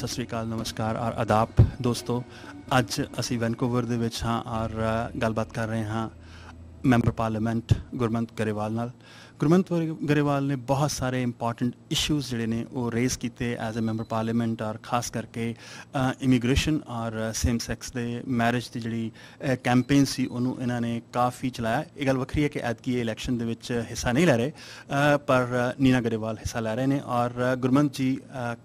ਸਤਿ ਸ੍ਰੀ ਅਕਾਲ ਨਮਸਕਾਰ ਆਰ ਆਦਾਬ ਦੋਸਤੋ ਅੱਜ ਅਸੀਂ ਵੈਨਕੂਵਰ ਦੇ ਵਿੱਚ ਹਾਂ ਔਰ ਗੱਲਬਾਤ ਕਰ ਰਹੇ ਹਾਂ ਮੈਂਬਰ ਪਾਰਲੀਮੈਂਟ ਗੁਰਮੰਤ ਗਰੇਵਾਲ ਨਾਲ ਗੁਰਮੰਤ ਗਰੇਵਾਲ ਨੇ ਬਹੁਤ ਸਾਰੇ ਇੰਪੋਰਟੈਂਟ ਇਸ਼ੂਜ਼ ਜਿਹੜੇ ਨੇ ਉਹ ਰੇਜ਼ ਕੀਤੇ ਐਜ਼ ਅ ਮੈਂਬਰ ਪਾਰਲੀਮੈਂਟ ਔਰ ਖਾਸ ਕਰਕੇ ਇਮੀਗ੍ਰੇਸ਼ਨ ਔਰ ਸੇਮ ਸੈਕਸ ਦੇ ਮੈਰਿਜ ਦੀ ਜਿਹੜੀ ਕੈਂਪੇਨ ਸੀ ਉਹਨੂੰ ਇਹਨਾਂ ਨੇ ਕਾਫੀ ਚਲਾਇਆ ਇਹ ਗੱਲ ਵੱਖਰੀ ਹੈ ਕਿ ਐਤਕੀ ਕੀ ਇਲੈਕਸ਼ਨ ਦੇ ਵਿੱਚ ਹਿੱਸਾ ਨਹੀਂ ਲੈ ਰਹੇ ਪਰ ਨੀਨਾ ਗਰੇਵਾਲ ਹਿੱਸਾ ਲੈ ਰਹੇ ਨੇ ਔਰ ਗੁਰਮੰਤ ਜੀ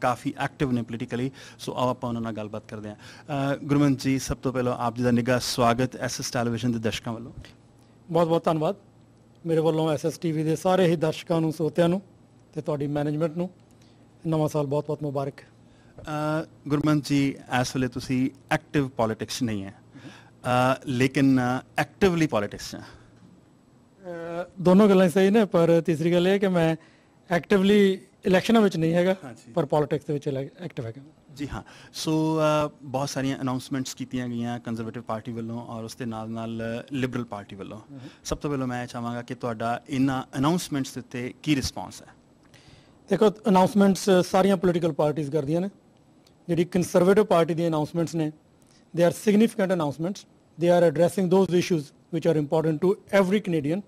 ਕਾਫੀ ਐਕਟਿਵ ਨੇ ਪੋਲੀਟੀਕਲੀ ਸੋ ਆਪਾਂ ਉਹਨਾਂ ਨਾਲ ਗੱਲਬਾਤ ਕਰਦੇ ਹਾਂ ਗੁਰਮੰਤ ਜੀ ਸਭ ਤੋਂ ਪਹਿਲਾਂ ਆਪ ਜੀ ਦਾ ਨਿੱਘਾ ਸਵਾਗਤ ਐਸਐਸ ਟੈਲੀਵਿਜ਼ਨ ਦੇ ਦਰਸ਼ਕਾਂ ਵੱਲੋਂ ਬਹੁਤ ਬਹੁਤ ਧੰਨਵਾਦ ਮੇਰੇ ਵੱਲੋਂ ਐਸਐਸਟੀਵੀ ਟੀਵੀ ਦੇ ਸਾਰੇ ਹੀ ਦਰਸ਼ਕਾਂ ਨੂੰ ਸੋਤਿਆਂ ਨੂੰ ਤੇ ਤੁਹਾਡੀ ਮੈਨੇਜਮੈਂਟ ਨੂੰ ਨਵਾਂ ਸਾਲ ਬਹੁਤ ਬਹੁਤ ਮੁਬਾਰਕ ਗੁਰਮਨ ਜੀ ਐਸ ਵੇਲੇ ਤੁਸੀਂ ਐਕਟਿਵ ਪੋਲਿਟਿਕਸ ਨਹੀਂ ਹੈ ਲੇਕਿਨ ਐਕਟਿਵਲੀ ਪੋਲਿਟਿਕਸ ਹੈ ਦੋਨੋਂ ਗੱਲਾਂ ਸਹੀ ਨੇ ਪਰ ਤੀਸਰੀ ਗੱਲ ਇਹ ਹੈ ਕਿ ਮੈਂ ਐਕਟਿਵਲੀ ਇਲੈਕਸ਼ਨਾਂ ਵਿੱਚ ਨਹੀਂ ਹੈਗਾ ਪਰ ਪੋਲਿਟਿਕਸ ਦੇ ਵਿੱਚ ਐਕਟਿਵ ਹੈਗਾ ਜੀ ਹਾਂ ਸੋ ਬਹੁਤ ਸਾਰੀਆਂ ਅਨਾਉਂਸਮੈਂਟਸ ਕੀਤੀਆਂ ਗਈਆਂ ਕੰਜ਼ਰਵੇਟਿਵ ਪਾਰਟੀ ਵੱਲੋਂ ਔਰ ਉਸ ਦੇ ਨਾਲ ਨਾਲ ਲਿਬਰਲ ਪਾਰਟੀ ਵੱਲੋਂ ਸਭ ਤੋਂ ਪਹਿਲਾਂ ਮੈਂ ਚਾਹਾਂਗਾ ਕਿ ਤੁਹਾਡਾ ਇਹਨਾਂ ਅਨਾਉਂਸਮੈਂਟਸ ਦੇ ਉੱਤੇ ਕੀ ਰਿਸਪਾਂਸ ਹੈ ਦੇਖੋ ਅਨਾਉਂਸਮੈਂਟਸ ਸਾਰੀਆਂ ਪੋਲੀਟੀਕਲ ਪਾਰਟੀਆਂ ਕਰਦੀਆਂ ਨੇ ਜਿਹੜੀ ਕੰਜ਼ਰਵੇਟਿਵ ਪਾਰਟੀ ਦੀ ਅਨਾਉਂਸਮੈਂਟਸ ਨੇ they are significant announcements they are addressing those issues which are important to every Canadian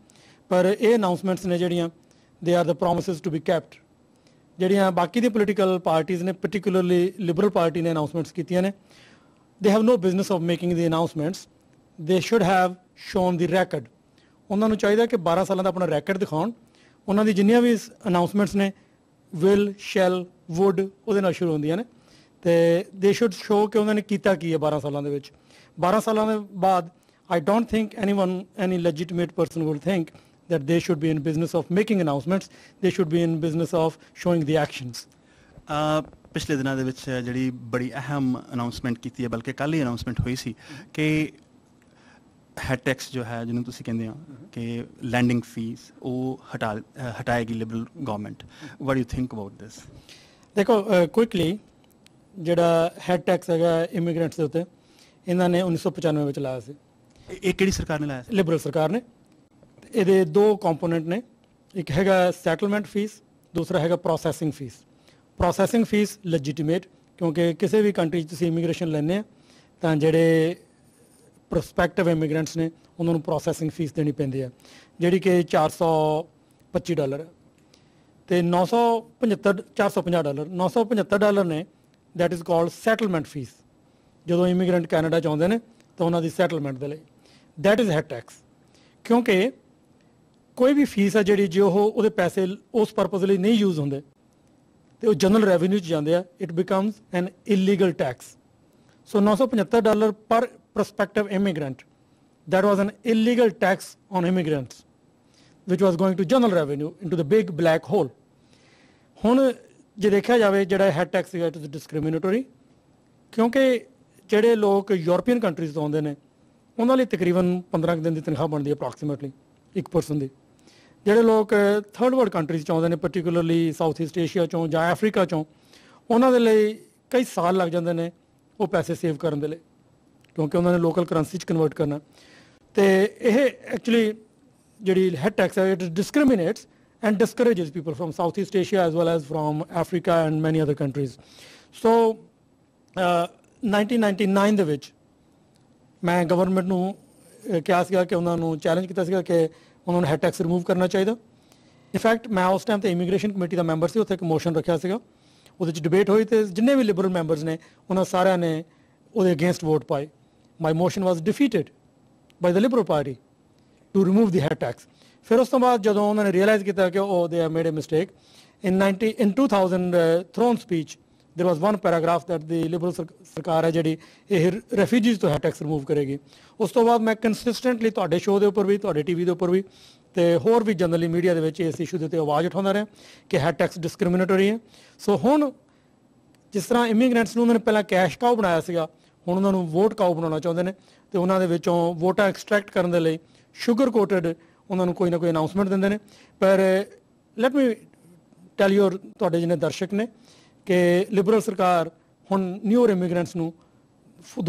ਪਰ ਇਹ ਅਨਾਉਂਸਮੈਂਟਸ ਨੇ ਜਿਹੜੀਆਂ they are the promises to be kept ਜਿਹੜੀਆਂ ਬਾਕੀ ਦੀ ਪੋਲੀਟੀਕਲ ਪਾਰਟੀਆਂ ਨੇ ਪਾਰਟਿਕੂਲਰਲੀ ਲਿਬਰਲ ਪਾਰਟੀ ਨੇ ਅਨਾਉਂਸਮੈਂਟਸ ਕੀਤੀਆਂ ਨੇ they have no business of making the announcements they should have shown the record ਉਹਨਾਂ ਨੂੰ ਚਾਹੀਦਾ ਕਿ 12 ਸਾਲਾਂ ਦਾ ਆਪਣਾ ਰੈਕਡ ਦਿਖਾਉਣ ਉਹਨਾਂ ਦੀ ਜਿੰਨੀਆਂ ਵੀ ਅਨਾਉਂਸਮੈਂਟਸ ਨੇ ਵਿਲ ਸ਼ੈਲ ਵੁੱਡ ਉਹਦੇ ਨਾਲ ਸ਼ੁਰੂ ਹੁੰਦੀਆਂ ਨੇ ਤੇ ਦੇ ਸ਼ੁੱਡ ਸ਼ੋ ਕਿ ਉਹਨਾਂ ਨੇ ਕੀਤਾ ਕੀ ਹੈ 12 ਸਾਲਾਂ ਦੇ ਵਿੱਚ 12 ਸਾਲਾਂ ਦੇ ਬਾਅਦ I don't think anyone any legitimate person would think that they should be in business of making announcements they should be in business of showing the actions uh, ਪਿਛਲੇ ਦਿਨਾਂ ਦੇ ਵਿੱਚ ਜਿਹੜੀ ਬੜੀ ਅਹਿਮ ਅਨਾਉਂਸਮੈਂਟ ਕੀਤੀ ਹੈ ਬਲਕਿ ਕੱਲ ਹੀ ਅਨਾਉਂਸਮੈਂਟ ਹੋਈ ਸੀ ਕਿ ਹੈਟੈਕਸ ਜੋ ਹੈ ਜਿਹਨੂੰ ਤੁਸੀਂ ਕਹਿੰਦੇ ਹੋ ਕਿ ਲੈਂਡਿੰਗ ਫੀਸ ਉਹ ਹਟਾ ਹਟਾਏਗੀ Liberal government what do you think about this ਦੇਖੋ ਕੁਇਕਲੀ ਜਿਹੜਾ ਹੈਡ ਟੈਕਸ ਹੈਗਾ ਇਮੀਗ੍ਰੈਂਟਸ ਦੇ ਉੱਤੇ ਇਹਨਾਂ ਨੇ 1995 ਵਿੱਚ ਲਾਇਆ ਸੀ ਇਹ ਕਿਹੜੀ ਸਰਕਾਰ ਨੇ ਲਾਇਆ ਸੀ ਲਿਬਰਲ ਸਰਕਾਰ ਨੇ ਇਹਦੇ ਦੋ ਕੰਪੋਨੈਂਟ ਨੇ ਇੱਕ ਹੈਗਾ ਸੈਟਲਮੈਂਟ ਫੀਸ ਦੂਸਰਾ ਹੈਗਾ processing fee processing fee legitimate ਕਿਉਂਕਿ ਕਿਸੇ ਵੀ ਕੰਟਰੀ 'ਚ ਤੁਸੀਂ ਇਮੀਗ੍ਰੇਸ਼ਨ ਲੈਣੇ ਆ ਤਾਂ ਜਿਹੜੇ ਪ੍ਰੋਸਪੈਕਟਿਵ ਇਮੀਗ੍ਰੈਂਟਸ ਨੇ ਉਹਨਾਂ ਨੂੰ ਪ੍ਰੋਸੈਸਿੰਗ ਫੀਸ ਦੇਣੀ ਪੈਂਦੀ ਆ ਜਿਹੜੀ ਕਿ 425 ਡਾਲਰ ਤੇ 975 450 ਡਾਲਰ 975 ਡਾਲਰ ਨੇ that is called settlement fee ਜਦੋਂ ਇਮੀਗ੍ਰੈਂਟ ਕੈਨੇਡਾ ਚ ਆਉਂਦੇ ਨੇ ਤਾਂ ਉਹਨਾਂ ਦੀ ਸੈਟਲਮੈਂਟ ਦੇ ਲਈ ਥੈਟ ਇਜ਼ ਹੈਡ ਟੈਕਸ ਕਿਉਂਕਿ ਕੋਈ ਵੀ ਫੀਸ ਆ ਜਿਹੜੀ ਜੋ ਉਹ ਉਹਦੇ ਪੈਸੇ ਉਸ ਪਰਪਸ ਲਈ ਨਹੀਂ ਯੂਜ਼ ਹੁੰਦੇ ਤੇ ਉਹ ਜਨਰਲ ਰੈਵਨਿਊ ਚ ਜਾਂਦੇ ਆ it becomes an illegal tax so 975 dollar ਪਰ prospective immigrant that was an illegal tax on immigrants which was going to general revenue into the big black hole ਹੁਣ ਜੇ ਦੇਖਿਆ ਜਾਵੇ ਜਿਹੜਾ ਹੈ ਟੈਕਸ ਹੈ ਇਟ ਇਜ਼ ਡਿਸਕ੍ਰਿਮੀਨੇਟਰੀ ਕਿਉਂਕਿ ਜਿਹੜੇ ਲੋਕ ਯੂਰੋਪੀਅਨ ਕੰਟਰੀਜ਼ ਤੋਂ ਆਉਂਦੇ ਨੇ ਉਹਨਾਂ ਲਈ ਤਕਰੀਬਨ 15 ਦਿਨ ਦੀ ਤਨਖਾਹ ਬਣਦੀ ਹੈ ਅਪਰੋਕਸੀਮੇਟਲੀ ਇੱਕ ਪਰਸਨ ਦੀ ਜਿਹੜੇ ਲੋਕ ਥਰਡ ਵਰਲਡ ਕੰਟਰੀਜ਼ ਚੋਂ ਆਉਂਦੇ ਨੇ ਪਾਰਟਿਕੂਲਰਲੀ ਸਾਊਥ ਈਸਟ ਏਸ਼ੀਆ ਚੋਂ ਜਾਂ ਅਫਰੀਕਾ ਚੋਂ ਉਹਨਾਂ ਦੇ ਲਈ ਕਈ ਸਾਲ ਲੱਗ ਜਾਂਦੇ ਨੇ ਉਹ ਪੈਸੇ ਸੇਵ ਕਰਨ ਦੇ ਲਈ ਕਿਉਂਕਿ ਉਹਨਾਂ ਨੇ ਲੋਕਲ ਕਰੰਸੀ ਚ ਕਨਵਰਟ ਕਰਨਾ ਤੇ ਇਹ ਐਕਚੁਅਲੀ ਜਿਹੜੀ ਹੈਡ ਟੈਕਸ ਹੈ it discriminates and discourages people from south east Asia as well as from Africa and many other countries so 1999 ਦੇ ਵਿੱਚ ਮੈਂ ਗਵਰਨਮੈਂਟ ਨੂੰ ਕਿਹਾ ਸੀਗਾ ਕਿ ਉਹਨਾਂ ਨੂੰ ਚੈਲੰਜ ਕੀਤਾ ਸੀਗਾ ਕਿ ਉਹਨਾਂ ਨੂੰ ਹੈਡ ਟੈਕਸ ਰਿਮੂਵ ਕਰਨਾ ਚਾਹੀਦਾ ਇਨਫੈਕਟ ਮੈਂ ਉਸ ਟਾਈਮ ਤੇ ਇਮੀਗ੍ਰੇਸ਼ਨ ਕਮੇਟੀ ਦਾ ਮੈਂਬਰ ਸੀ ਉੱਥੇ ਇੱਕ ਮੋਸ਼ਨ ਰੱਖਿਆ ਸੀਗਾ ਉਹਦੇ ਵਿੱਚ ਡਿਬੇਟ ਹੋਈ ਤੇ ਜਿੰਨੇ ਵੀ ਲਿਬਰਲ ਮੈਂਬਰਸ ਨੇ ਉਹਨਾਂ ਸਾਰਿਆਂ ਨੇ ਉਹਦੇ ਅਗੇਂਸਟ ਵੋਟ ਪਾਈ my motion was defeated by the Liberal Party to remove the head tax ਫਿਰ ਉਸ ਤੋਂ ਬਾਅਦ ਜਦੋਂ ਉਹਨਾਂ ਨੇ ਰਿਅਲਾਈਜ਼ ਕੀਤਾ ਕਿ ਉਹ ਦੇ ਆ made a mistake in 90 in 2000 throne speech there was one paragraph that the liberal ਸਰਕਾਰ ਹੈ ਜਿਹੜੀ ਇਹ ਰੈਫਿਊਜੀਜ਼ ਤੋਂ ਹੈ ਟੈਕਸ ਰਿਮੂਵ ਕਰੇਗੀ ਉਸ ਤੋਂ ਬਾਅਦ ਮੈਂ ਕੰਸਿਸਟੈਂਟਲੀ ਤੁਹਾਡੇ ਸ਼ੋਅ ਦੇ ਉੱਪਰ ਵੀ ਤੁਹਾਡੇ ਟੀਵੀ ਦੇ ਉੱਪਰ ਵੀ ਤੇ ਹੋਰ ਵੀ ਜਨਰਲੀ ਮੀਡੀਆ ਦੇ ਵਿੱਚ ਇਸ ਇਸ਼ੂ ਦੇ ਉੱਤੇ ਆਵਾਜ਼ ਉਠਾਉਂਦਾ ਰਿਹਾ ਕਿ ਹੈ ਟੈਕਸ ਡਿਸਕ੍ਰਿਮੀਨੇਟਰੀ ਹੈ ਸੋ ਹੁਣ ਜਿਸ ਤਰ੍ਹਾਂ ਇਮੀਗ੍ਰੈਂਟਸ ਨੂੰ ਉਹਨਾਂ ਨੇ ਪਹਿਲਾਂ ਕੈਸ਼ ਕਾਉ ਬਣਾਇਆ ਸੀਗਾ ਹੁਣ ਉਹਨਾਂ ਨੂੰ ਵੋਟ ਕਾਉ ਬਣਾਉਣਾ ਚਾਹੁੰਦੇ ਨੇ ਤੇ ਉਹਨਾਂ ਦੇ ਵਿੱਚੋਂ ਵੋਟਾਂ ਐਕਸਟ੍ਰੈਕਟ ਕਰਨ ਦੇ ਲਈ ਸ਼ੂਗਰ ਕੋਟਡ ਉਹਨਾਂ ਨੂੰ ਕੋਈ ਨਾ ਕੋਈ ਅਨਾਉਂਸਮੈਂਟ ਦਿੰਦੇ ਨੇ ਪਰ ਲੈਟ ਮੀ ਟੈਲ ਯੂਰ ਤੁਹਾਡੇ ਜਿਹਨੇ ਦਰਸ਼ਕ ਨੇ ਕਿ ਲਿਬਰਲ ਸਰਕਾਰ ਹੁਣ ਨਿਊ ਇਮੀਗ੍ਰੈਂਟਸ ਨੂੰ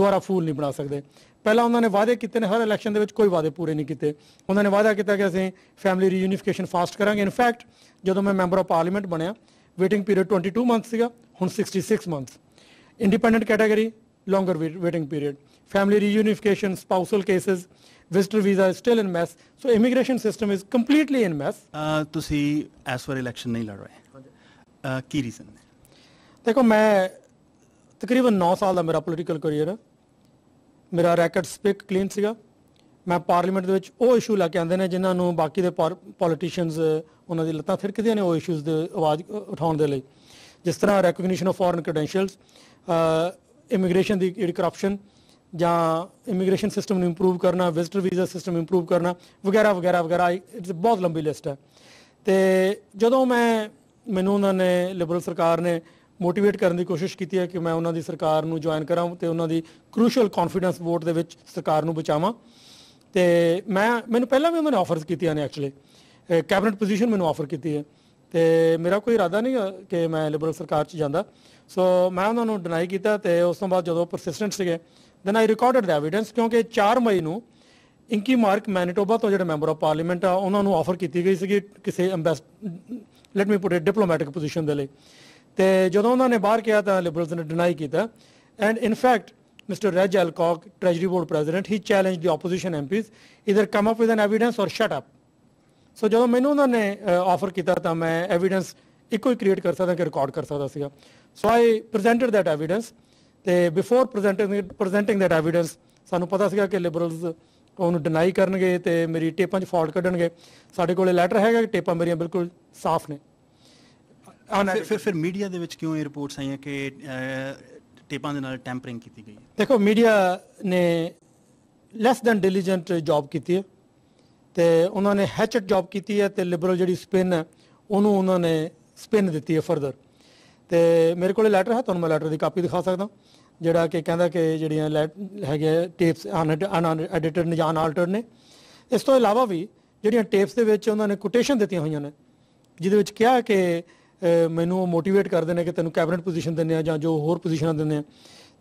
ਦੁਆਰਾ ਫੂਲ ਨਹੀਂ ਬਣਾ ਸਕਦੇ ਪਹਿਲਾਂ ਉਹਨਾਂ ਨੇ ਵਾਅਦੇ ਕੀਤੇ ਨੇ ਹਰ ਇਲੈਕਸ਼ਨ ਦੇ ਵਿੱਚ ਕੋਈ ਵਾਅਦੇ ਪੂਰੇ ਨਹੀਂ ਕੀਤੇ ਉਹਨਾਂ ਨੇ ਵਾਅਦਾ ਕੀਤਾ ਕਿ ਅਸੀਂ ਫੈਮਿਲੀ ਰੀਯੂਨੀਫਿਕੇਸ਼ਨ ਫਾਸਟ ਕਰਾਂਗੇ ਇਨਫੈਕਟ ਜਦੋਂ ਮੈਂ ਮੈਂਬਰ ਆਫ ਪਾਰਲੀਮੈਂਟ ਬਣਿਆ ਵੇਟਿੰਗ ਪੀਰੀਅਡ 22 ਮੰਥ ਸੀਗਾ ਹੁਣ 66 month independent category longer waiting period family reunification spousal cases visitor visa still in mess so immigration system is completely in mess ਤੁਸੀਂ as for election ਨਹੀਂ ਲੜ ਰਹੇ ਕੀ reason ਹੈ ਦੇਖੋ ਮੈਂ ਤਕਰੀਬਨ 9 ਸਾਲ ਦਾ ਮੇਰਾ ਪੋਲੀਟੀਕਲ ਕੈਰੀਅਰ ਹੈ ਮੇਰਾ ਰੈਕਟ ਸਪਿਕ ਕਲੀਨ ਸੀਗਾ ਮੈਂ ਪਾਰਲੀਮੈਂਟ ਦੇ ਵਿੱਚ ਉਹ ਇਸ਼ੂ ਲੈ ਕੇ ਆਉਂਦੇ ਨੇ ਜਿਨ੍ਹਾਂ ਨੂੰ ਬਾਕੀ ਦੇ ਪੋਲੀਟੀਸ਼ੀਅਨਸ ਉਹਨਾਂ ਦੀ ਲੱਤਾਂ ਫਿਰਕਦੇ ਨੇ ਉਹ ਇਸ਼ੂਜ਼ ਦੇ ਆਵਾਜ਼ ਉਠਾਉਣ ਦੇ ਲਈ ਜਿਸ ਤਰ੍ਹਾਂ recognition of foreign credentials immigration ਦੀ ਜਿਹੜੀ ਕਰਪਸ਼ਨ ਜਾਂ ਇਮੀਗ੍ਰੇਸ਼ਨ ਸਿਸਟਮ ਨੂੰ ਇੰਪਰੂਵ ਕਰਨਾ ਵਿਜ਼ਟਰ ਵੀਜ਼ਾ ਸਿਸਟਮ ਇੰਪਰੂਵ ਕਰਨਾ ਵਗੈਰਾ ਵਗੈਰਾ ਵਗੈਰਾ ਇਟਸ ਬਹੁਤ ਲੰਬੀ ਲਿਸਟ ਹੈ ਤੇ ਜਦੋਂ ਮੈਂ ਮੈਨੂੰ ਉਹਨਾਂ ਨੇ ਲਿਬਰਲ ਸਰਕਾਰ ਨੇ ਮੋਟੀਵੇਟ ਕਰਨ ਦੀ ਕੋਸ਼ਿਸ਼ ਕੀਤੀ ਹੈ ਕਿ ਮੈਂ ਉਹਨਾਂ ਦੀ ਸਰਕਾਰ ਨੂੰ ਜੁਆਇਨ ਕਰਾਂ ਤੇ ਉਹਨਾਂ ਦੀ ਕ੍ਰੂਸ਼ੀਅਲ ਕੌਨਫੀਡੈਂਸ ਵੋਟ ਦੇ ਵਿੱਚ ਸਰਕਾਰ ਨੂੰ ਬਚਾਵਾਂ ਤੇ ਮੈਂ ਮੈਨੂੰ ਪਹਿਲਾਂ ਵੀ ਉਹਨਾਂ ਨੇ ਆਫਰਸ ਕੀਤੀਆਂ ਨੇ ਐਕਚੁਅਲੀ ਕੈਬਨਿਟ ਪੋਜੀਸ਼ਨ ਮੈਨੂੰ ਆਫਰ ਕੀਤੀ ਹੈ ਤੇ ਮੇਰਾ ਕੋਈ ਇਰਾਦਾ ਨਹੀਂ ਕਿ ਮੈਂ ਲਿਬਰਲ ਸਰਕਾਰ 'ਚ ਜਾਂਦਾ ਸੋ ਮੈਂ ਉਹਨਾਂ ਨੂੰ ਡਿਨਾਈ ਕੀਤਾ ਤੇ ਉਸ ਤੋਂ ਬਾਅਦ ਜਦੋਂ ਪਰਸਿਸਟੈਂਟ ਸੀਗੇ then I recorded the evidence ਕਿਉਂਕਿ 4 ਮਈ ਨੂੰ ਇੰਕੀ ਮਾਰਕ ਮੈਨੀਟੋਬਾ ਤੋਂ ਜਿਹੜੇ ਮੈਂਬਰ ਆਫ ਪਾਰਲੀਮੈਂਟ ਆ ਉਹਨਾਂ ਨੂੰ ਆਫਰ ਕੀਤੀ ਗਈ ਸੀਗੀ ਕਿਸੇ embassy let me put it diplomatic position ਦੇ ਲਈ ਤੇ ਜਦੋਂ ਉਹਨਾਂ ਨੇ ਬਾਹਰ ਕਿਹਾ ਤਾਂ ਲਿਬਰਲਸ ਨੇ ਡਿਨਾਈ ਕੀਤਾ and in fact mister Reg Alcock, Treasury Board President he challenged the opposition MPs either come up with an evidence or shut up so ਜਦੋਂ ਮੈਨੂੰ ਉਹਨਾਂ ਨੇ ਆਫਰ ਕੀਤਾ ਤਾਂ ਮੈਂ ਐਵੀਡੈਂਸ ਇੱਕੋ ਹੀ ਕ੍ਰੀਏਟ ਕਰ ਸਕਦਾ ਕਿ ਰਿਕਾਰਡ ਕਰ ਸਕਦਾ ਸੀਗਾ so I presented that evidence ਤੇ before presenting presenting that evidence ਸਾਨੂੰ ਪਤਾ ਸੀਗਾ ਕਿ ਲਿਬਰਲਸ ਉਹਨੂੰ ਡਿਨਾਈ ਕਰਨਗੇ ਤੇ ਮੇਰੀ ਟੇਪਾਂ 'ਚ ਫਾਲਟ ਕੱਢਣਗੇ ਸਾਡੇ ਕੋਲੇ ਲੈਟਰ ਹੈਗਾ ਕਿ ਟੇਪਾਂ ਮੇਰੀਆਂ ਬਿਲਕੁਲ ਸਾਫ਼ ਨੇ ਫਿਰ ਫਿਰ ਮੀਡੀਆ ਦੇ ਵਿੱਚ ਕਿਉਂ ਇਹ ਰਿਪੋਰਟਸ ਆਈਆਂ ਕਿ ਟੇਪਾਂ ਦੇ ਨਾਲ ਟੈਂਪਰਿੰਗ ਕੀਤੀ ਗਈ ਹੈ ਦੇਖੋ ਮੀਡੀਆ ਨੇ ਲੈਸ ਦਨ ਡਿਲੀਜੈਂਟ ਜੌਬ ਕੀਤੀ ਹੈ ਤੇ ਉਹਨਾਂ ਨੇ ਹੈਚਟ ਜੌਬ ਕੀਤੀ ਹੈ ਤੇ ਲਿਬਰਲ ਜਿਹੜੀ ਸਪਿਨ ਹੈ ਉਹਨੂੰ ਉਹਨਾਂ ਨੇ ਸਪਿਨ ਦਿੱਤੀ ਹੈ ਫਰਦਰ ਤੇ ਮੇਰੇ ਕੋਲੇ ਲੈਟਰ ਹੈ ਤੁਹਾਨੂੰ ਮੈਂ ਲੈਟਰ ਦੀ ਕਾਪੀ ਦਿਖਾ ਸਕਦਾ ਜਿਹੜਾ ਕਿ ਕਹਿੰਦਾ ਕਿ ਜਿਹੜੀਆਂ ਹੈਗੇ ਟੇਪਸ ਅਨ ਐਡੀਟਰ ਨੇ ਜਾਂ ਆਲਟਰ ਨੇ ਇਸ ਤੋਂ ਇਲਾਵਾ ਵੀ ਜਿਹੜੀਆਂ ਟੇਪਸ ਦੇ ਵਿੱਚ ਉਹਨਾਂ ਨੇ ਕੋਟੇਸ਼ਨ ਦਿੱਤੀਆਂ ਹੋਈਆਂ ਨੇ ਜਿਹਦੇ ਵਿੱਚ ਕਿਹਾ ਕਿ ਮੈਨੂੰ ਮੋਟੀਵੇਟ ਕਰਦੇ ਨੇ ਕਿ ਤੈਨੂੰ ਕੈਬਨਿਟ ਪੋਜੀਸ਼ਨ ਦਿੰਨੇ ਆ ਜਾਂ ਜੋ ਹੋਰ ਪੋਜੀਸ਼ਨਾਂ ਦਿੰਨੇ ਆ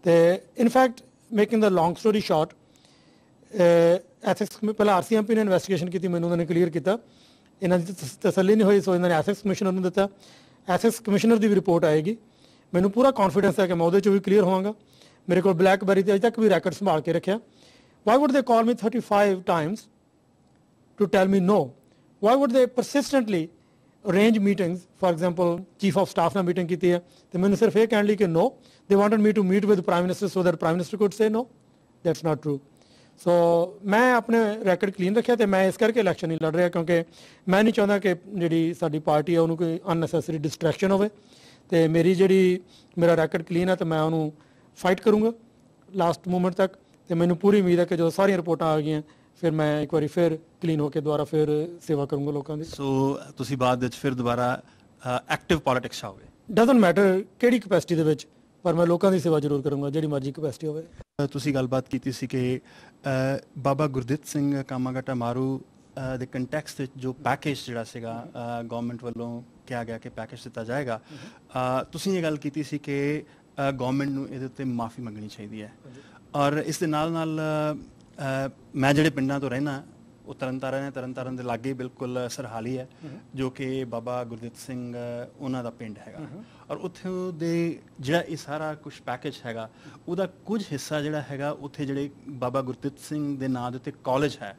ਤੇ in fact making the long story short ethics ਪਹਿਲਾਂ ਆਰਸੀਐਮਪੀ ਨੇ ਇਨਵੈਸਟੀਗੇਸ਼ਨ ਕੀਤੀ ਮੈਨੂੰ ਉਹਨਾਂ ਨੇ ਕਲੀਅਰ ਕੀਤਾ ਇਹਨਾਂ ਦੀ ਤਸੱਲੀ ਨਹੀਂ ਹੋਈ ਸੋ ਇਹਨਾਂ ਨੇ ਐਥਿਕਸ ਕਮਿਸ਼ਨਰ ਨੂੰ ਦਿੱਤਾ ਐਥਿਕਸ ਕਮਿਸ਼ਨਰ ਦੀ ਵੀ ਰਿਪੋਰਟ ਆਏਗੀ ਮੈਨੂੰ ਪੂਰਾ ਕੌਨਫੀਡੈਂਸ ਹੈ ਕਿ ਮੈਂ ਉਹਦੇ ਚੋਂ ਵੀ ਕਲੀਅਰ ਹੋਵਾਂਗਾ ਮੇਰੇ ਕੋਲ ਬਲੈਕਬੈਰੀ ਤੇ ਅਜੇ ਤੱਕ ਵੀ ਰੈਕੋਰਡ ਸੰਭਾਲ ਕੇ ਰੱਖਿਆ why would they call me 35 times to tell me no why would they persistently arrange meetings for example chief of staff ਨਾਲ ਮੀਟਿੰਗ ਕੀਤੀ ਹੈ ਤੇ ਮੈਨੂੰ ਸਿਰਫ ਇਹ ਕਹਿਣ ਲਈ ਕਿ no they wanted me to meet with prime minister so that prime minister could say no that's not true so ਮੈਂ ਆਪਣੇ ਰੈਕੋਰਡ ਕਲੀਨ ਰੱਖਿਆ ਤੇ ਮੈਂ ਇਸ ਕਰਕੇ ਇਲੈਕਸ਼ਨ ਨਹੀਂ ਲੜ ਰਿਹਾ ਕਿਉਂਕਿ ਮੈਂ ਨਹੀਂ ਚਾਹੁੰਦਾ ਕਿ ਜਿਹੜੀ ਸਾਡੀ ਪਾਰਟੀ ਹੈ ਉਹਨੂੰ ਕੋਈ ਅਨਨੈਸੈਸਰੀ ਡਿਸਟਰੈਕਸ਼ਨ ਹੋਵੇ ਤੇ ਮੇਰੀ ਜਿਹੜੀ ਮੇਰਾ ਰੈਕੋਰਡ ਕਲੀਨ ਹੈ ਤੇ ਮੈਂ ਉਹਨੂੰ ਫਾਈਟ ਕਰੂੰਗਾ ਲਾਸਟ ਮੂਮੈਂਟ ਤੱਕ ਤੇ ਮੈਨੂੰ ਪੂਰੀ ਉਮੀਦ ਹੈ ਕਿ ਜਦੋਂ ਸਾਰੀਆਂ ਰਿਪੋਰਟਾਂ ਆ ਗਈਆਂ ਫਿਰ ਮੈਂ ਇੱਕ ਵਾਰੀ ਫਿਰ ਕਲੀਨ ਹੋ ਕੇ ਦੁਬਾਰਾ ਫਿਰ ਸੇਵਾ ਕਰੂੰਗਾ ਲੋਕਾਂ ਦੀ ਸੋ ਤੁਸੀਂ ਬਾਅਦ ਵਿੱਚ ਫਿਰ ਦੁਬਾਰਾ ਐਕਟਿਵ ਪੋਲਿਟਿਕਸ ਆਓਗੇ ਡਸਨਟ ਮੈਟਰ ਕਿਹੜੀ ਕਪੈਸਿਟੀ ਦੇ ਵਿੱਚ ਪਰ ਮੈਂ ਲੋਕਾਂ ਦੀ ਸੇਵਾ ਜ਼ਰੂਰ ਕਰੂੰਗਾ ਜਿਹੜੀ ਮਰਜ਼ੀ ਕਪੈਸਿਟੀ ਹੋਵੇ ਤੁਸੀਂ ਗੱਲਬਾਤ ਕੀਤੀ ਸੀ ਕਿ ਬਾਬਾ ਗੁਰਦਿੱਤ ਸਿੰਘ ਕਾਮਾਗਟਾ ਮਾਰੂ ਦੇ ਕੰਟੈਕਸਟ ਵਿੱਚ ਜੋ ਪੈਕੇਜ ਜਿਹੜਾ ਸੀਗਾ ਗਵਰਨਮੈਂਟ ਵੱਲੋਂ ਕਿਹਾ ਗਿਆ ਕਿ ਪੈਕੇਜ ਦਿੱਤਾ ਜਾਏਗਾ ਤੁਸੀਂ ਇਹ ਗੱਲ ਕੀਤੀ ਸੀ ਕਿ ਗਵਰਨਮੈਂਟ ਨੂੰ ਇਹਦੇ ਉੱਤੇ ਮਾਫੀ ਮੰਗਣੀ ਚਾਹੀਦੀ ਹੈ ਔਰ ਇਸ ਦੇ ਨਾਲ ਨਾਲ ਮੈਂ ਜਿਹੜੇ ਪਿੰਡਾਂ ਤੋਂ ਰਹਿਣਾ ਉਹ ਤਰਨਤਾਰਨ ਹੈ ਤਰਨਤਾਰਨ ਦੇ ਲਾਗੇ ਬਿਲਕੁਲ ਸਰਹਾਲੀ ਹੈ ਜੋ ਕਿ ਬਾਬਾ ਗੁਰਦਿੱਤ ਸਿੰਘ ਉਹਨਾਂ ਦਾ ਪਿੰਡ ਹੈਗਾ ਔਰ ਉੱਥੇ ਦੇ ਜਿਹੜਾ ਇਹ ਸਾਰਾ ਕੁਝ ਪੈਕੇਜ ਹੈਗਾ ਉਹਦਾ ਕੁਝ ਹਿੱਸਾ ਜਿਹੜਾ ਹੈਗਾ ਉੱਥੇ ਜਿਹੜੇ ਬਾਬਾ ਗੁਰਦਿੱਤ ਸਿੰਘ ਦੇ ਨਾਂ ਦੇ ਉੱਤੇ ਕਾਲਜ ਹੈ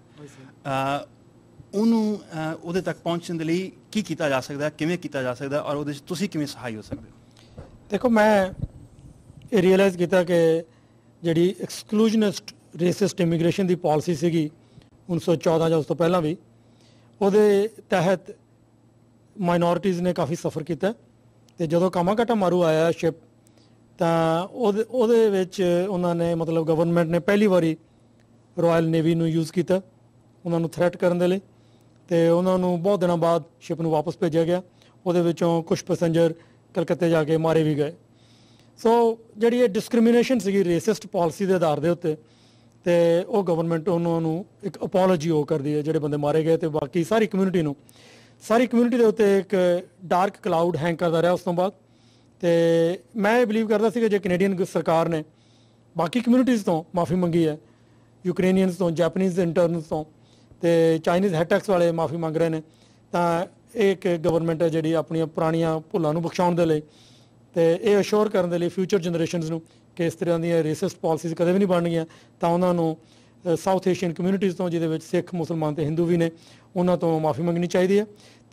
ਉਹਨੂੰ ਉਹਦੇ ਤੱਕ ਪਹੁੰਚਣ ਦੇ ਲਈ ਕੀ ਕੀਤਾ ਜਾ ਸਕਦਾ ਕਿਵੇਂ ਕੀਤਾ ਜਾ ਸਕਦਾ ਔਰ ਉਹਦੇ ਵਿੱਚ ਤੁਸੀਂ ਕਿਵੇਂ ਸਹਾਇ ਹੋ ਸਕਦੇ ਹੋ ਦੇਖੋ ਮੈਂ ਇਹ ਰੀਅਲਾਈਜ਼ ਕੀਤਾ ਕਿ ਜਿਹੜੀ ਐਕਸਕਲੂਜਨਿਸਟ ਰੇਸਿਸਟ ਇਮੀਗ੍ਰੇਸ਼ਨ ਦੀ ਪਾਲਿਸੀ ਸੀਗੀ 1914 ਜਾਂ ਉਸ ਤੋਂ ਪਹਿਲਾਂ ਵੀ ਉਹਦੇ ਤਹਿਤ ਮਾਈਨੋਰਟੀਜ਼ ਨੇ ਕਾਫੀ ਸਫਰ ਕੀਤਾ ਤੇ ਜਦੋਂ ਕਾਮਾਕਾਟਾ ਮਾਰੂ ਆਇਆ ਸ਼ਿਪ ਤਾਂ ਉਹਦੇ ਉਹਦੇ ਵਿੱਚ ਉਹਨਾਂ ਨੇ ਮਤਲਬ ਗਵਰਨਮੈਂਟ ਨੇ ਪਹਿਲੀ ਵਾਰੀ ਰਾਇਲ ਨੇਵੀ ਨੂੰ ਯੂਜ਼ ਕੀਤਾ ਉਹਨਾਂ ਨੂੰ ਥ੍ਰੈਟ ਕਰਨ ਦੇ ਲਈ ਤੇ ਉਹਨਾਂ ਨੂੰ ਬਹੁਤ ਦਿਨਾਂ ਬਾਅਦ ਸ਼ਿਪ ਨੂੰ ਵਾਪਸ ਭੇਜਿਆ ਗਿਆ ਉਹਦੇ ਵਿੱਚੋਂ ਕੁਝ ਪੈਸੇਂਜਰ ਕਲਕੱਤੇ ਜਾ ਕੇ ਮਾਰੇ ਵੀ ਗਏ ਸੋ ਜਿਹੜੀ ਇਹ ਡਿਸਕ੍ਰਿਮੀਨੇਸ਼ਨ ਸੀਗੀ ਰੇਸਿਸਟ ਪਾਲਿਸੀ ਦੇ ਆਧਾਰ ਦੇ ਉੱਤੇ ਤੇ ਉਹ ਗਵਰਨਮੈਂਟ ਉਹਨਾਂ ਨੂੰ ਇੱਕ ਅਪੋਲੋਜੀ ਉਹ ਕਰਦੀ ਹੈ ਜਿਹੜੇ ਬੰਦੇ ਮਾਰੇ ਗਏ ਤੇ ਬਾਕੀ ਸਾਰੀ ਕਮਿਊਨਿਟੀ ਨੂੰ ਸਾਰੀ ਕਮਿਊਨਿਟੀ ਦੇ ਉੱਤੇ ਇੱਕ ਡਾਰਕ ਕਲਾਊਡ ਹੈਂਗ ਕਰਦਾ ਰਿਹਾ ਉਸ ਤੋਂ ਬਾਅਦ ਤੇ ਮੈਂ ਇਹ ਬਲੀਵ ਕਰਦਾ ਸੀ ਕਿ ਜੇ ਕੈਨੇਡੀਅਨ ਸਰਕਾਰ ਨੇ ਬਾਕੀ ਕਮਿਊਨਿਟੀਆਂ ਤੋਂ ਮਾਫੀ ਮੰਗੀ ਹੈ ਯੂਕਰੇਨੀਅਨਸ ਤੋਂ ਜਾਪਾਨੀਜ਼ ਇੰਟਰਨਸ ਤੋਂ ਤੇ ਚਾਈਨੀਜ਼ ਹੈਟੈਕਸ ਵਾਲੇ ਮਾਫੀ ਮੰਗ ਰਹੇ ਨੇ ਤਾਂ ਇੱਕ ਗਵਰਨਮੈਂਟ ਹੈ ਜਿਹੜੀ ਆਪਣੀਆਂ ਪੁਰਾਣੀਆਂ ਭੁੱਲਾਂ ਨੂੰ ਬਖਸ਼ਾਉਣ ਦੇ ਲਈ ਤੇ ਇਹ ਅਸ਼ੋਰ ਕਰਨ ਦੇ ਲਈ ਫਿਊਚਰ ਜਨਰੇਸ਼ਨਸ ਨੂੰ ਕਿ ਇਸ ਤਰ੍ਹਾਂ ਦੀਆਂ ਰੇਸਿਸਟ ਪਾਲਿਸੀਜ਼ ਕਦੇ ਵੀ ਨਹੀਂ ਬਣਨਗੀਆਂ ਤਾਂ ਉਹਨਾਂ ਨੂੰ ਸਾਊਥ ਏਸ਼ੀਅਨ ਕਮਿਊਨਿਟੀਆਂ ਤੋਂ ਜਿਹਦੇ ਵਿੱਚ ਸਿੱਖ ਮੁਸਲਮਾਨ ਤੇ ਹਿੰਦੂ ਵੀ ਨੇ ਉਹਨਾਂ ਤੋਂ ਮਾਫੀ ਮੰਗਣੀ ਚਾਹੀਦੀ ਹੈ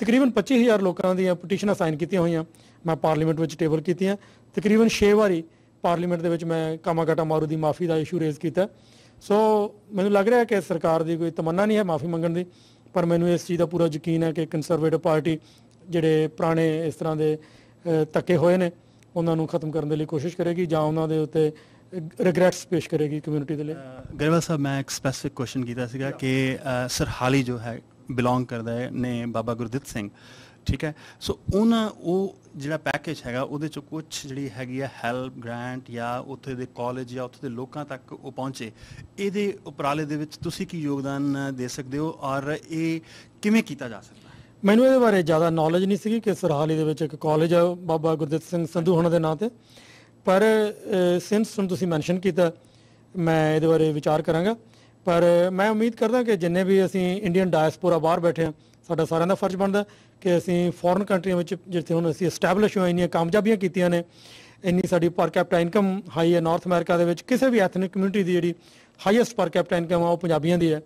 ਤਕਰੀਬਨ 25000 ਲੋਕਾਂ ਦੀਆਂ ਪਟੀਸ਼ਨਾਂ ਸਾਈਨ ਕੀਤੀਆਂ ਹੋਈਆਂ ਮੈਂ ਪਾਰਲੀਮੈਂਟ ਵਿੱਚ ਟੇਬਲ ਕੀਤੀਆਂ ਤਕਰੀਬਨ 6 ਵਾਰੀ ਪਾਰਲੀਮੈਂਟ ਦੇ ਵਿੱਚ ਮੈਂ ਕਾਮਾਗਾਟਾ ਮਾਰੂ ਦੀ ਮਾਫੀ ਦਾ ਇਸ਼ੂ ਰੇਜ਼ ਕੀਤਾ ਸੋ ਮੈਨੂੰ ਲੱਗ ਰਿਹਾ ਕਿ ਸਰਕਾਰ ਦੀ ਕੋਈ ਤਮੰਨਾ ਨਹੀਂ ਹੈ ਮਾਫੀ ਮੰਗਣ ਦੀ ਪਰ ਮੈਨੂੰ ਇਸ ਚੀਜ਼ ਦਾ ਪੂਰਾ ਯਕੀਨ ਹੈ ਕਿ ਕੰਸਰਵੇਟਿਵ ਪਾਰਟੀ ਜਿਹੜੇ ਪੁਰਾਣੇ ਇਸ ਤਰ੍ਹਾਂ ਦੇ ਤੱਕੇ ਹੋਏ ਨੇ ਉਹਨਾਂ ਨੂੰ ਖਤਮ ਕਰਨ ਦੇ ਲਈ ਕੋਸ਼ਿਸ਼ ਕਰੇਗੀ ਜਾਂ ਉਹਨਾਂ ਦੇ ਉੱਤੇ ਰਿਗਰੈਟਸ ਪੇਸ਼ ਕਰੇਗੀ ਕਮਿਊਨਿਟੀ ਦੇ ਲਈ ਗਰੇਵਾ ਸਾਹਿਬ ਮੈਂ ਇੱਕ ਸਪੈਸਿਫਿਕ ਕੁਐਸਚਨ ਕੀਤਾ ਸੀਗਾ ਕਿ ਸਰ ਹਾਲੀ ਜੋ ਹੈ ਬਿਲੋਂਗ ਕਰਦਾ ਹੈ ਨੇ ਬਾਬਾ ਗੁਰਦਿੱਤ ਸਿੰਘ ਠੀਕ ਹੈ ਸੋ ਉਹਨਾਂ ਉਹ ਜਿਹੜਾ ਪੈਕੇਜ ਹੈਗਾ ਉਹਦੇ ਚ ਕੁਝ ਜਿਹੜੀ ਹੈਗੀ ਹੈ ਹੈਲਪ ਗ੍ਰਾਂਟ ਜਾਂ ਉੱਥੇ ਦੇ ਕਾਲਜ ਜਾਂ ਉੱਥੇ ਦੇ ਲੋਕਾਂ ਤੱਕ ਉਹ ਪਹੁੰਚੇ ਇਹਦੇ ਉਪਰਾਲੇ ਦੇ ਵਿੱਚ ਤੁਸੀਂ ਕੀ ਯੋਗਦਾਨ ਦੇ ਸਕਦੇ ਹੋ ਔਰ ਇਹ ਕਿਵੇਂ ਕੀਤਾ ਜਾ ਸਕਦਾ ਹੈ ਮੈਨੂੰ ਇਹਦੇ ਬਾਰੇ ਜ਼ਿਆਦਾ ਨੌਲੇਜ ਨਹੀਂ ਸੀਗੀ ਕਿ ਸਰਹਾਲੀ ਦੇ ਵਿੱਚ ਇੱਕ ਕਾਲਜ ਹੈ ਬਾਬਾ ਗੁਰਦਿੱਤ ਸਿੰਘ ਸੰਧੂ ਹੁਣਾਂ ਦੇ ਨਾਂ ਤੇ ਪਰ ਸਿੰਸ ਹੁਣ ਤੁਸੀਂ ਮੈਂਸ਼ਨ ਕੀਤਾ ਮੈਂ ਇਹਦੇ ਬਾਰੇ ਵਿਚਾਰ ਕਰਾਂਗਾ ਪਰ ਮੈਂ ਉਮੀਦ ਕਰਦਾ ਕਿ ਜਿੰਨੇ ਵੀ ਅਸੀਂ ਇੰਡੀਅਨ ਡਾਇਸਪੋਰਾ ਬਾਹਰ ਬੈਠੇ ਆ ਸਾਡਾ ਸਾਰਿਆਂ ਦਾ ਫਰਜ਼ ਬਣਦਾ ਕਿ ਅਸੀਂ ਫੋਰਨ ਕੰਟਰੀਆਂ ਵਿੱਚ ਜਿੱਥੇ ਹੁਣ ਅਸੀਂ ਐਸਟੈਬਲਿਸ਼ ਹੋਏ ਇੰਨੀਆਂ ਕਾਮਯਾਬੀਆਂ ਕੀਤੀਆਂ ਨੇ ਇੰਨੀ ਸਾਡੀ ਪਰ ਕੈਪਟਾ ਇਨਕਮ ਹਾਈ ਹੈ ਨਾਰਥ ਅਮਰੀਕਾ ਦੇ ਵਿੱਚ ਕਿਸੇ ਵੀ ਐਥਨਿਕ ਕਮਿਊਨਿਟੀ ਦੀ ਜਿਹੜੀ ਹਾਈਐਸਟ ਪਰ ਕੈਪਟਾ ਇਨਕਮ ਆ ਉਹ ਪੰਜਾਬੀਆਂ ਦੀ ਹੈ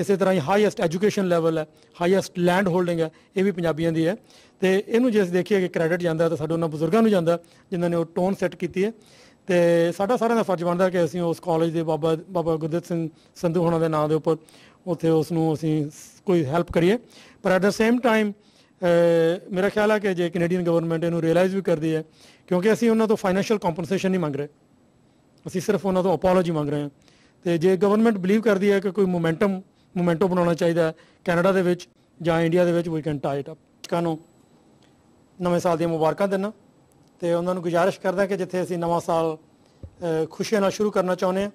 ਇਸੇ ਤਰ੍ਹਾਂ ਹੀ ਹਾਈਐਸਟ ਐਜੂਕੇਸ਼ਨ ਲੈਵਲ ਹੈ ਹਾਈਐਸਟ ਲੈਂਡ ਹੋਲਡਿੰਗ ਹੈ ਇਹ ਵੀ ਪੰਜਾਬੀਆਂ ਦੀ ਹੈ ਤੇ ਇਹਨੂੰ ਜੇ ਅਸੀਂ ਦੇਖੀਏ ਕਿ ਕ੍ਰੈਡਿਟ ਜਾਂਦਾ ਤਾਂ ਸਾਡੇ ਉਹਨਾਂ ਬਜ਼ੁਰਗਾਂ ਨੂੰ ਜਾਂਦਾ ਜਿਨ੍ਹਾਂ ਨੇ ਉਹ ਟੋਨ ਸੈੱਟ ਕੀਤੀ ਹੈ ਤੇ ਸਾਡਾ ਸਾਰਿਆਂ ਦਾ ਫਰਜ਼ ਬਣਦਾ ਕਿ ਅਸੀਂ ਉਸ ਕਾਲਜ ਦੇ ਬਾਬਾ ਬਾਬਾ ਗੁਰਦੇਵ ਸਿੰਘ ਸੰਧੂ ਹੋਣਾ ਦੇ ਨਾਂ ਦੇ ਉੱਪਰ ਉੱਥੇ ਉਸ ਨੂੰ ਅਸੀਂ ਕੋਈ ਹੈਲਪ ਕਰੀਏ ਪਰ ਐਟ ਦ ਸੇਮ ਟਾਈਮ ਮੇਰਾ ਖਿਆਲ ਹੈ ਕਿ ਜੇ ਕੈਨੇਡੀਅਨ ਗਵਰਨਮੈਂਟ ਇਹਨੂੰ ਰਿਅਲਾਈਜ਼ ਵੀ ਕਰਦੀ ਹੈ ਕਿਉਂਕਿ ਅਸੀਂ ਉਹਨਾਂ ਤੋਂ ਫਾਈਨੈਂਸ਼ੀਅਲ ਕੰਪਨਸੇਸ਼ਨ ਨਹੀਂ ਮੰਗ ਰਹੇ ਅਸੀਂ ਸਿਰਫ ਉਹਨਾਂ ਤੋਂ ਅਪੋਲੋਜੀ ਮੰਗ ਰਹੇ ਹਾਂ ਤੇ ਜੇ ਗਵਰਨਮੈਂਟ ਬਲੀਵ ਕਰਦੀ ਹੈ ਕਿ ਕੋਈ ਮੋਮੈਂਟਮ ਮੋਮੈਂਟੋ ਬਣਾਉਣਾ ਚਾਹੀਦਾ ਹੈ ਕੈਨੇਡਾ ਦੇ ਵਿੱਚ ਜਾਂ ਇੰਡੀਆ ਦੇ ਵਿੱਚ ਵੀ ਕੈਨ ਟਾਈਟ ਅਪ ਕਾਨੂੰ ਨਵੇਂ ਸਾਲ ਦੀਆਂ ਮੁਬਾਰਕਾਂ ਦਿੰਨਾ ਤੇ ਉਹਨਾਂ ਨੂੰ ਗੁਜਾਰਿਸ਼ ਕਰਦਾ ਕਿ ਜਿੱਥੇ ਅਸੀਂ ਨਵਾਂ ਸਾਲ ਖੁਸ਼ੀਆਂ ਨਾਲ ਸ਼ੁਰੂ ਕਰਨਾ ਚਾਹੁੰਦੇ ਆ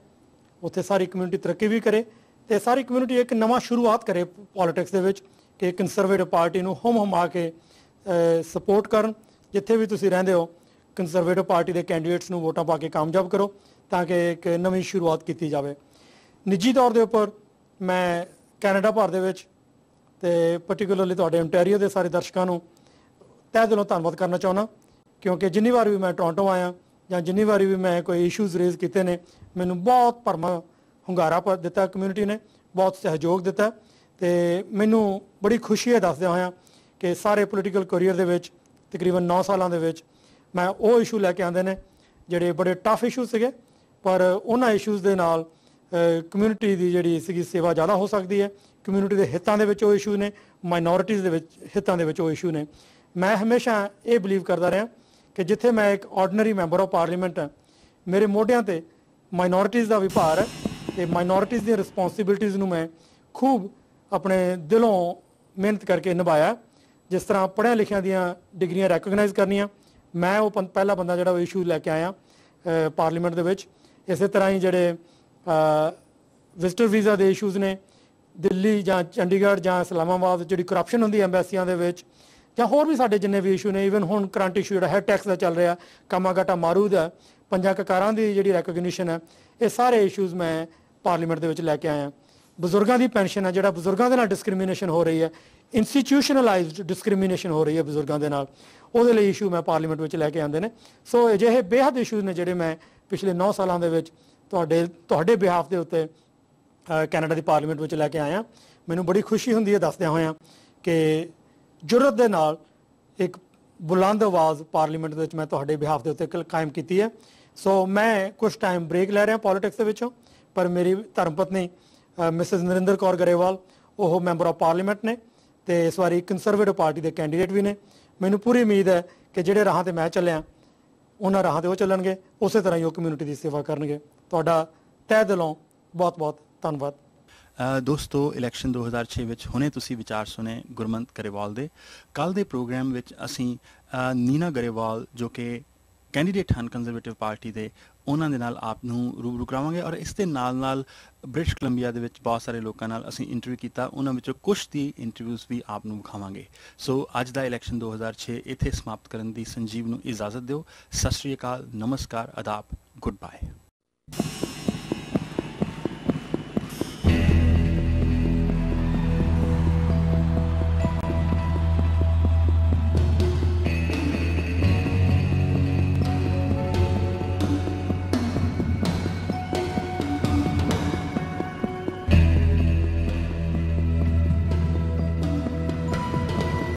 ਉੱਥੇ ਸਾਰੀ ਕਮਿਊਨਿਟੀ ਤਰੱਕੀ ਵੀ ਕਰੇ ਤੇ ਸਾਰੀ ਕਮਿਊਨਿਟੀ ਇੱਕ ਨਵਾਂ ਸ਼ੁਰੂਆਤ ਕਰੇ ਪੋਲਿਟਿਕਸ ਦੇ ਵਿੱਚ ਕਿ ਕਨਸਰਵੇਟਿਵ ਪਾਰਟੀ ਨੂੰ ਹਮ ਹਮਾ ਕੇ ਸਪੋਰਟ ਕਰਨ ਜਿੱਥੇ ਵੀ ਤੁਸੀਂ ਰਹਿੰਦੇ ਹੋ ਕੰਜ਼ਰਵੇਟਿਵ ਪਾਰਟੀ ਦੇ ਕੈਂਡੀਡੇਟਸ ਨੂੰ ਵੋਟਾਂ ਪਾ ਕੇ ਕਾਮਯਾਬ ਕਰੋ ਤਾਂ ਕਿ ਇੱਕ ਨਵੀਂ ਸ਼ੁਰੂਆਤ ਕੀਤੀ ਜਾਵੇ ਨਿੱਜੀ ਤੌਰ ਦੇ ਉੱਪਰ ਮੈਂ ਕੈਨੇਡਾ ਭਾਰ ਦੇ ਵਿੱਚ ਤੇ ਪਾਰਟਿਕੂਲਰਲੀ ਤੁਹਾਡੇ ਓਨਟਾਰੀਓ ਦੇ ਸਾਰੇ ਦਰਸ਼ਕਾਂ ਨੂੰ ਤਹਿ ਦਿਲੋਂ ਧੰਨਵਾਦ ਕਰਨਾ ਚਾਹੁੰਦਾ ਕਿਉਂਕਿ ਜਿੰਨੀ ਵਾਰ ਵੀ ਮੈਂ ਟੋਰਾਂਟੋ ਆਇਆ ਜਾਂ ਜਿੰਨੀ ਵਾਰ ਵੀ ਮੈਂ ਕੋਈ ਇਸ਼ੂਜ਼ ਰੇਜ਼ ਕੀਤੇ ਨੇ ਮੈਨੂੰ ਬਹੁਤ ਭਰਮਾ ਹੁੰਗਾਰਾ ਪਰ ਦਿੱਤਾ ਕਮਿਊਨਿਟੀ ਨੇ ਬਹੁਤ ਸਹਿਯੋਗ ਦਿੱਤਾ ਤੇ ਮੈਨੂੰ ਬੜੀ ਖੁਸ਼ੀ ਹੈ ਦੱਸਦੇ ਹੋਇਆ ਕਿ ਸਾਰੇ ਪੋਲੀਟੀਕਲ ਕੈਰੀਅਰ ਦੇ ਵਿੱਚ ਤਕਰੀਬਨ 9 ਸਾਲਾਂ ਦੇ ਵਿੱਚ ਮੈਂ ਉਹ ਇਸ਼ੂ ਲੈ ਕੇ ਆਂਦੇ ਨੇ ਜਿਹੜੇ ਬੜੇ ਟਫ ਇਸ਼ੂ ਸੀਗੇ ਪਰ ਉਹਨਾਂ ਇਸ਼ੂਜ਼ ਦੇ ਨਾਲ ਕਮਿਊਨਿਟੀ ਦੀ ਜਿਹੜੀ ਸੀਗੀ ਸੇਵਾ ਜ਼ਿਆਦਾ ਹੋ ਸਕਦੀ ਹੈ ਕਮਿਊਨਿਟੀ ਦੇ ਹਿੱਤਾਂ ਦੇ ਵਿੱਚ ਉਹ ਇਸ਼ੂ ਨੇ ਮਾਈਨੋਰਿਟੀਜ਼ ਦੇ ਵਿੱਚ ਹਿੱਤਾਂ ਦੇ ਵਿੱਚ ਉਹ ਇਸ਼ੂ ਨੇ ਮੈਂ ਹਮੇਸ਼ਾ ਇਹ ਬਲੀਵ ਕਰਦਾ ਰਿਹਾ ਕਿ ਜਿੱਥੇ ਮੈਂ ਇੱਕ ਆਰਡੀਨਰੀ ਮੈਂਬਰ ਆਫ ਪਾਰਲੀਮੈਂਟ ਹਾਂ ਮੇਰੇ ਮੋਢਿਆਂ ਤੇ ਮਾਈਨੋਰਿਟੀਜ਼ ਦਾ ਵਿਭਾਰ ਹੈ ਤੇ ਮਾਈਨੋਰਿਟੀਜ਼ ਦੀਆਂ ਰਿਸਪੌਂਸਿਬਿਲਟੀਆਂ ਨੂੰ ਮੈਂ ਖੂਬ ਆਪਣੇ ਦਿਲੋਂ ਮਿਹਨਤ ਕਰਕੇ ਨਿਭਾਇਆ ਜਿਸ ਤਰ੍ਹਾਂ ਪੜ੍ਹਿਆ ਲਿਖਿਆ ਦੀਆਂ ਡਿਗਰੀਆਂ ਰੈਕਗਨਾਈਜ਼ ਕਰਨੀਆਂ ਮੈਂ ਉਹ ਪਹਿਲਾ ਬੰਦਾ ਜਿਹੜਾ ਉਹ ਇਸ਼ੂ ਲੈ ਕੇ ਆਇਆ ਪਾਰਲੀਮੈਂਟ ਦੇ ਵਿੱਚ ਇਸੇ ਤਰ੍ਹਾਂ ਹੀ ਜਿਹੜੇ ਵਿਜ਼ਟਰ ਵੀਜ਼ਾ ਦੇ ਇਸ਼ੂਜ਼ ਨੇ ਦਿੱਲੀ ਜਾਂ ਚੰਡੀਗੜ੍ਹ ਜਾਂ ਇਸਲਾਮਾਬਾਦ ਜਿਹੜੀ ਕਰਪਸ਼ਨ ਹੁੰਦੀ ਐਮਬੈਸੀਆਂ ਦੇ ਵਿੱਚ ਜਾਂ ਹੋਰ ਵੀ ਸਾਡੇ ਜਿੰਨੇ ਵੀ ਇਸ਼ੂ ਨੇ ਇਵਨ ਹੁਣ ਕਰੰਟ ਇਸ਼ੂ ਜਿਹੜਾ ਹੈ ਟੈਕਸ ਦਾ ਚੱਲ ਰਿਹਾ ਕਾਮਾਗਾਟਾ ਮਾਰੂ ਦਾ ਪੰਜਾਂ ਕਕਾਰਾਂ ਦੀ ਜਿਹੜੀ ਰੈਕਗਨੀਸ਼ਨ ਹੈ ਇਹ ਸਾਰੇ ਇਸ਼ੂਜ਼ ਮੈਂ ਪਾਰਲੀਮੈਂਟ ਦੇ ਵਿੱਚ ਲੈ ਕੇ ਆਇਆ ਬਜ਼ੁਰਗਾਂ ਦੀ ਪੈਨਸ਼ਨ ਹੈ ਜਿਹੜਾ ਬਜ਼ੁਰਗਾਂ ਦੇ ਨਾਲ ਡਿਸਕ੍ਰਿਮੀਨੇਸ਼ਨ ਹੋ ਰਹੀ ਹੈ ਇੰਸਟੀਟਿਊਸ਼ਨਲਾਈਜ਼ਡ ਡਿਸਕ੍ਰਿਮੀਨੇਸ਼ਨ ਹੋ ਰਹੀ ਹੈ ਬਜ਼ੁਰਗਾਂ ਦੇ ਨਾਲ ਉਹਦੇ ਲਈ ਇਸ਼ੂ ਮੈਂ ਪਾਰਲੀਮੈਂਟ ਵਿੱਚ ਲੈ ਕੇ ਆਂਦੇ ਨੇ ਸੋ ਅਜਿਹੇ ਬੇਹੱਦ ਇਸ਼ੂਜ਼ ਨੇ ਜਿਹੜੇ ਮੈਂ ਪਿਛਲੇ 9 ਸਾਲਾਂ ਦੇ ਵਿੱਚ ਤੁਹਾਡੇ ਤੁਹਾਡੇ ਬਿਹਾਫ ਦੇ ਉੱਤੇ ਕੈਨੇਡਾ ਦੀ ਪਾਰਲੀਮੈਂਟ ਵਿੱਚ ਲੈ ਕੇ ਆਇਆ ਮੈਨੂੰ ਬੜੀ ਖੁਸ਼ੀ ਹੁੰਦੀ ਹੈ ਦੱਸਦਿਆਂ ਹੋਇਆਂ ਕਿ ਜੁਰਤ ਦੇ ਨਾਲ ਇੱਕ ਬੁਲੰਦ ਆਵਾਜ਼ ਪਾਰਲੀਮੈਂਟ ਦੇ ਵਿੱਚ ਮੈਂ ਤੁਹਾਡੇ ਬਿਹਾਫ ਦੇ ਉੱਤੇ ਕਾਇਮ ਕੀਤੀ ਹੈ ਸੋ ਮੈਂ ਕੁਝ ਟਾਈਮ ਬ੍ਰੇਕ ਲੈ ਰਿਹਾ ਪੋਲਿਟਿਕਸ ਦੇ ਵਿੱਚੋਂ ਪਰ ਮੇਰੀ ਧਰਮ ਪਤਨੀ ਮਿਸਿਸ ਨਰਿੰਦਰ ਕੌਰ ਗਰੇਵਾਲ ਉਹ ਮੈਂਬਰ ਆਫ ਪਾਰਲੀਮੈਂਟ ਨੇ ਤੇ ਇਸ ਵਾਰੀ ਕੰਜ਼ਰਵੇਟਿਵ ਪਾਰਟੀ ਦੇ ਕੈਂਡੀਡੇਟ ਵੀ ਨੇ ਮੈਨੂੰ ਪੂਰੀ ਉਮੀਦ ਹੈ ਕਿ ਜਿਹੜੇ ਰਾਹਾਂ ਤੇ ਮੈਂ ਚੱਲਿਆ ਉਹਨਾਂ ਰਾਹਾਂ ਤੇ ਉਹ ਚੱਲਣਗੇ ਉਸੇ ਤਰ੍ਹਾਂ ਹੀ ਉਹ ਕਮਿਊਨਿਟੀ ਦੀ ਸੇਵਾ ਕਰਨਗੇ ਤੁਹਾਡਾ ਤਹਿ ਦਿਲੋਂ ਬਹੁਤ-ਬਹੁਤ ਧੰਨਵਾਦ ਦੋਸਤੋ ਇਲੈਕਸ਼ਨ 2006 ਵਿੱਚ ਹੁਣੇ ਤੁਸੀਂ ਵਿਚਾਰ ਸੁਨੇ ਗੁਰਮੰਤ ਗਰੇਵਾਲ ਦੇ ਕੱਲ ਦੇ ਪ੍ਰੋਗਰਾਮ ਵਿੱਚ ਅਸੀਂ ਨੀਨਾ ਗਰੇਵਾਲ ਜੋ ਕਿ ਕੈਂਡੀਡੇਟ ਹਨ ਕੰਜ਼ਰਵੇਟਿਵ ਪਾਰਟੀ ਦੇ ਉਹਨਾਂ ਦੇ ਨਾਲ ਆਪ ਨੂੰ ਰੂਬਰੂ ਕਰਾਵਾਂਗੇ ਔਰ ਇਸ ਦੇ ਨਾਲ ਨਾਲ ਬ੍ਰਿਟਿਸ਼ ਕੋਲੰਬੀਆ ਦੇ ਵਿੱਚ ਬਹੁਤ ਸਾਰੇ ਲੋਕਾਂ ਨਾਲ ਅਸੀਂ ਇੰਟਰਵਿਊ ਕੀਤਾ ਉਹਨਾਂ ਵਿੱਚੋਂ ਕੁਝ ਦੀ ਇੰਟਰਵਿਊਜ਼ ਵੀ ਆਪ ਨੂੰ ਵਿਖਾਵਾਂਗੇ ਸੋ ਅੱਜ ਦਾ ਇਲੈਕਸ਼ਨ 2006 ਇੱਥੇ ਸਮਾਪਤ ਕਰਨ ਦੀ ਸੰਜੀਵ ਨੂੰ ਇਜਾਜ਼ਤ ਦਿਓ ਸਤਿ ਸ਼੍ਰੀ ਅਕਾਲ ਨਮਸਕਾਰ ਅਦਾਬ ਗੁੱਡ ਬਾਏ